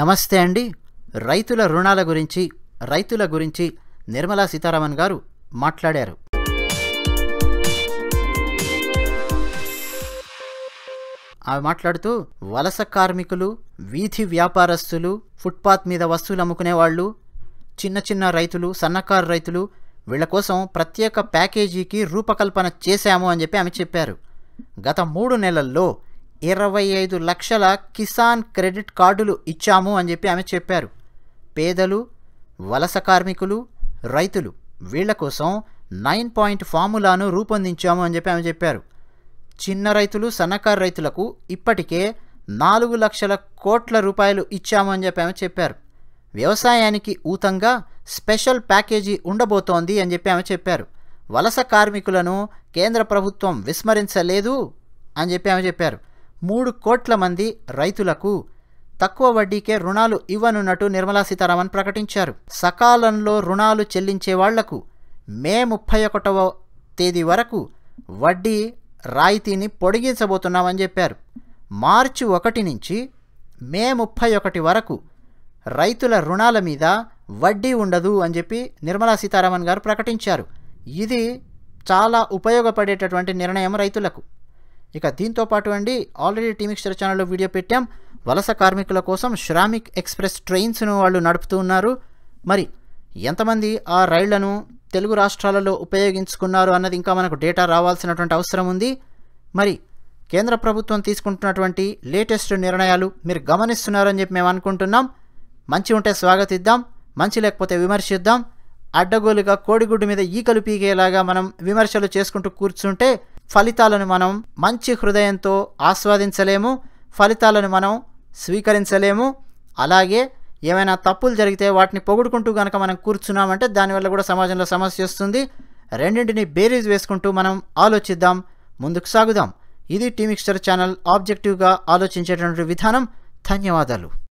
నమస్తే అండి రైతుల రుణాల గురించి రైతుల గురించి నిర్మలా సీతారామన్ గారు మాట్లాడారు ఆమె మాట్లాడుతూ వలస కార్మికులు వీధి వ్యాపారస్తులు ఫుట్పాత్ మీద వస్తువులు అమ్ముకునేవాళ్ళు చిన్న చిన్న రైతులు సన్నకారు రైతులు వీళ్ళ కోసం ప్రత్యేక ప్యాకేజీకి రూపకల్పన చేశాము అని చెప్పి ఆమె చెప్పారు గత మూడు నెలల్లో ఇరవై ఐదు లక్షల కిసాన్ క్రెడిట్ కార్డులు ఇచ్చాము అని చెప్పి ఆమె చెప్పారు పేదలు వలస కార్మికులు రైతులు వీళ్ల కోసం నైన్ పాయింట్ ఫార్ములాను రూపొందించాము అని చెప్పి ఆమె చెప్పారు చిన్న రైతులు సన్నకారు రైతులకు ఇప్పటికే నాలుగు లక్షల కోట్ల రూపాయలు ఇచ్చాము అని చెప్పి ఆమె చెప్పారు వ్యవసాయానికి ఊతంగా స్పెషల్ ప్యాకేజీ ఉండబోతోంది అని చెప్పి ఆమె చెప్పారు వలస కార్మికులను కేంద్ర ప్రభుత్వం విస్మరించలేదు అని చెప్పి ఆమె చెప్పారు మూడు కోట్ల మంది రైతులకు తక్కువ వడ్డీకే రుణాలు ఇవ్వనున్నట్టు నిర్మలా సీతారామన్ ప్రకటించారు సకాలంలో రుణాలు చెల్లించే వాళ్లకు మే ముప్పై ఒకటవ తేదీ వరకు వడ్డీ రాయితీని పొడిగించబోతున్నామని చెప్పారు మార్చి ఒకటి నుంచి మే ముప్పై ఒకటి వరకు రైతుల రుణాల మీద వడ్డీ ఉండదు అని చెప్పి నిర్మలా సీతారామన్ గారు ప్రకటించారు ఇది చాలా ఉపయోగపడేటటువంటి నిర్ణయం రైతులకు ఇక దీంతో పాటు అండి ఆల్రెడీ టీమిక్స్టర్ ఛానల్లో వీడియో పెట్టాం వలస కార్మికుల కోసం శ్రామిక్ ఎక్స్ప్రెస్ ట్రైన్స్ను వాళ్ళు నడుపుతూ ఉన్నారు మరి ఎంతమంది ఆ రైళ్లను తెలుగు రాష్ట్రాలలో ఉపయోగించుకున్నారు అన్నది ఇంకా మనకు డేటా రావాల్సినటువంటి అవసరం ఉంది మరి కేంద్ర ప్రభుత్వం తీసుకుంటున్నటువంటి లేటెస్ట్ నిర్ణయాలు మీరు గమనిస్తున్నారని చెప్పి మేము అనుకుంటున్నాం మంచి ఉంటే స్వాగతిద్దాం మంచి లేకపోతే విమర్శిద్దాం అడ్డగోలుగా కోడిగుడ్డు మీద ఈకలు పీకేలాగా మనం విమర్శలు చేసుకుంటూ కూర్చుంటే ఫలితాలను మనం మంచి హృదయంతో ఆస్వాదించలేము ఫలితాలను మనం స్వీకరించలేము అలాగే ఏమైనా తప్పులు జరిగితే వాటిని పొగుడుకుంటూ కనుక మనం కూర్చున్నామంటే దానివల్ల కూడా సమాజంలో సమస్య వస్తుంది రెండింటిని బేరీజ్ వేసుకుంటూ మనం ఆలోచిద్దాం ముందుకు సాగుదాం ఇది టీమిక్స్టర్ ఛానల్ ఆబ్జెక్టివ్గా ఆలోచించేటువంటి విధానం ధన్యవాదాలు